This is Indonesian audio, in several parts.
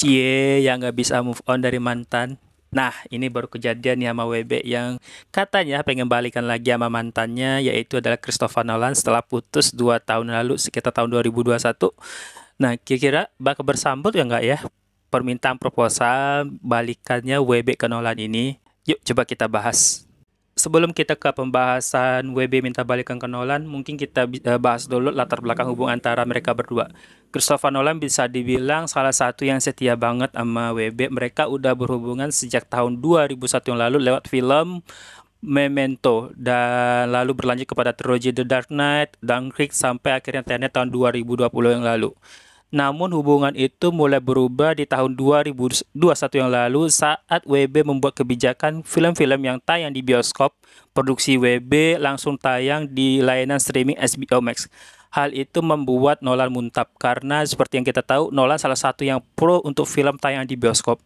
Cie yang nggak bisa move on dari mantan. Nah, ini baru kejadian nih sama WB yang katanya pengen balikan lagi sama mantannya, yaitu adalah Christopher Nolan setelah putus dua tahun lalu, sekitar tahun 2021. Nah, kira-kira bakal bersambut ya nggak ya permintaan proposal balikannya WB ke Nolan ini? Yuk coba kita bahas sebelum kita ke pembahasan WB minta balikan ke Nolan, mungkin kita eh, bahas dulu latar belakang hubungan antara mereka berdua. Christopher Nolan bisa dibilang salah satu yang setia banget sama WB. Mereka udah berhubungan sejak tahun 2001 yang lalu lewat film Memento dan lalu berlanjut kepada trilogi The Dark Knight, Dunkirk sampai akhirnya Tenet tahun 2020 yang lalu. Namun hubungan itu mulai berubah di tahun 2021 yang lalu saat WB membuat kebijakan film-film yang tayang di bioskop, produksi WB langsung tayang di layanan streaming HBO Max. Hal itu membuat Nolan muntap karena seperti yang kita tahu Nolan salah satu yang pro untuk film tayang di bioskop.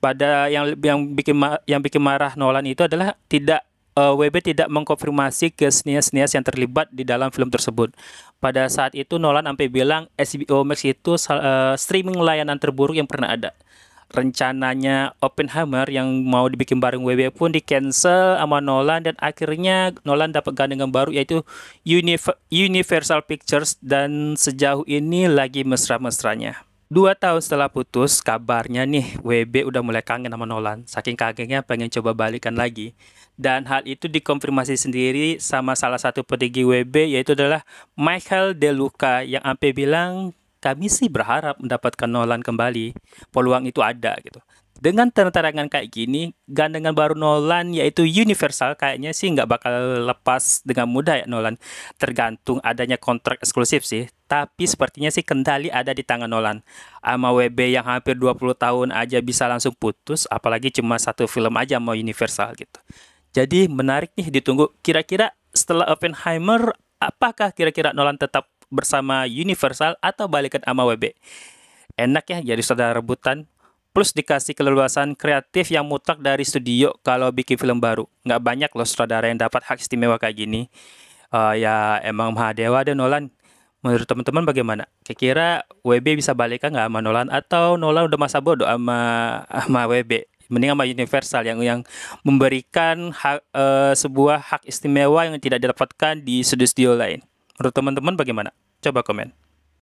Pada yang yang bikin yang bikin marah Nolan itu adalah tidak uh, eh, WB tidak mengkonfirmasi ke senias-senias yang terlibat di dalam film tersebut. Pada saat itu Nolan sampai bilang HBO Max itu uh, streaming layanan terburuk yang pernah ada. Rencananya Oppenheimer yang mau dibikin bareng WB pun di cancel sama Nolan dan akhirnya Nolan dapat gandengan baru yaitu Universal Pictures dan sejauh ini lagi mesra-mesranya. Dua tahun setelah putus, kabarnya nih WB udah mulai kangen sama Nolan. Saking kagetnya pengen coba balikan lagi. Dan hal itu dikonfirmasi sendiri sama salah satu petinggi WB yaitu adalah Michael Deluca yang sampai bilang kami sih berharap mendapatkan Nolan kembali. Peluang itu ada gitu. Dengan tantangan kayak gini, gandengan baru Nolan yaitu Universal kayaknya sih nggak bakal lepas dengan mudah ya Nolan. Tergantung adanya kontrak eksklusif sih tapi sepertinya sih kendali ada di tangan Nolan. Sama WB yang hampir 20 tahun aja bisa langsung putus, apalagi cuma satu film aja mau Universal gitu. Jadi menarik nih ditunggu. Kira-kira setelah Oppenheimer, apakah kira-kira Nolan tetap bersama Universal atau balikan sama WB? Enak ya jadi saudara rebutan. Plus dikasih keleluasan kreatif yang mutlak dari studio kalau bikin film baru. Nggak banyak loh saudara yang dapat hak istimewa kayak gini. Uh, ya emang Mahadewa dan Nolan Menurut teman-teman bagaimana? Kira-kira WB bisa balikan nggak sama Nolan atau Nolan udah masa bodoh sama sama WB? Mending sama Universal yang yang memberikan hak, e, sebuah hak istimewa yang tidak didapatkan di studio-studio lain. Menurut teman-teman bagaimana? Coba komen.